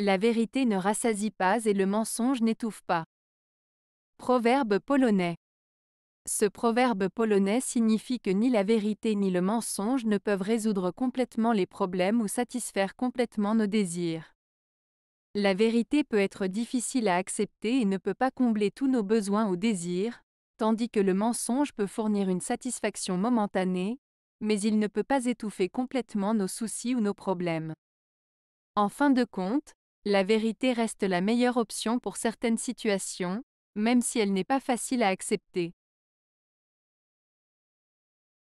La vérité ne rassasie pas et le mensonge n'étouffe pas. Proverbe polonais. Ce proverbe polonais signifie que ni la vérité ni le mensonge ne peuvent résoudre complètement les problèmes ou satisfaire complètement nos désirs. La vérité peut être difficile à accepter et ne peut pas combler tous nos besoins ou désirs, tandis que le mensonge peut fournir une satisfaction momentanée, mais il ne peut pas étouffer complètement nos soucis ou nos problèmes. En fin de compte, la vérité reste la meilleure option pour certaines situations, même si elle n'est pas facile à accepter.